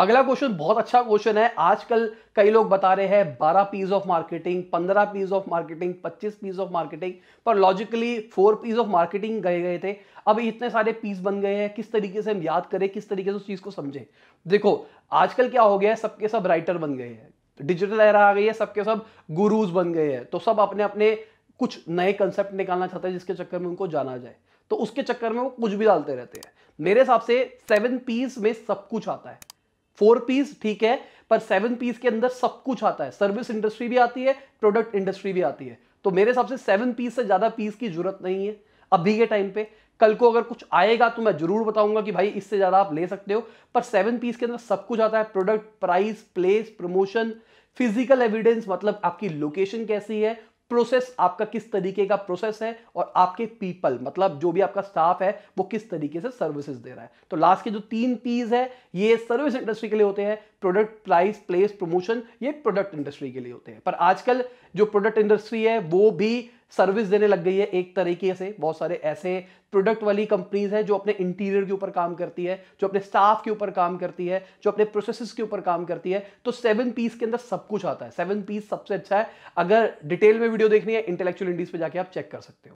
अगला क्वेश्चन बहुत अच्छा क्वेश्चन है आजकल कई लोग बता रहे हैं 12 P's of marketing 15 P's of marketing 25 P's of marketing पर logically four P's of marketing गए गए थे अब इतने सारे पीस बन गए हैं किस तरीके से हम याद करें किस तरीके से उस चीज़ को समझें देखो आजकल क्या हो गया है सबके सब राइटर बन गए हैं डिजिटल एरा आ गई है सबके सब गुरुज बन गए हैं तो सब अपने अपने कुछ नए कंसेप्ट निकालना चाहते हैं जिसके चक्कर में उनको जाना जाए तो उसके चक्कर में वो कुछ भी डालते रहते हैं मेरे हिसाब से सेवन पीस में सब कुछ आता है फोर पीस ठीक है पर सेवन पीस के अंदर सब कुछ आता है सर्विस इंडस्ट्री भी आती है प्रोडक्ट इंडस्ट्री भी आती है तो मेरे हिसाब से सेवन पीस से ज़्यादा पीस की जरूरत नहीं है अभी के टाइम पे कल को अगर कुछ आएगा तो मैं जरूर बताऊंगा कि भाई इससे ज़्यादा आप ले सकते हो पर सेवन पीस के अंदर सब कुछ आता है product price place promotion physical evidence मतलब आपकी लोकेशन कैसी है प्रोसेस आपका किस तरीके का प्रोसेस है और आपके पीपल मतलब जो भी आपका स्टाफ है वो किस तरीके से सर्विसेज दे रहा है तो लास्ट के जो तीन पीज है ये सर्विस इंडस्ट्री के लिए होते हैं प्रोडक्ट प्राइस प्लेस प्रमोशन ये प्रोडक्ट इंडस्ट्री के लिए होते हैं पर आजकल जो प्रोडक्ट इंडस्ट्री है वो भी सर्विस देने लग गई है एक तरीके से बहुत सारे ऐसे प्रोडक्ट वाली कंपनीज हैं जो अपने इंटीरियर के ऊपर काम करती है जो अपने स्टाफ के ऊपर काम करती है जो अपने प्रोसेसेस के ऊपर काम करती है तो सेवन पीस के अंदर सब कुछ आता है सेवन पीस सबसे अच्छा है अगर डिटेल में वीडियो देखनी है इंटेलेक्चुअल इंडीज पे जाके आप चेक कर सकते हो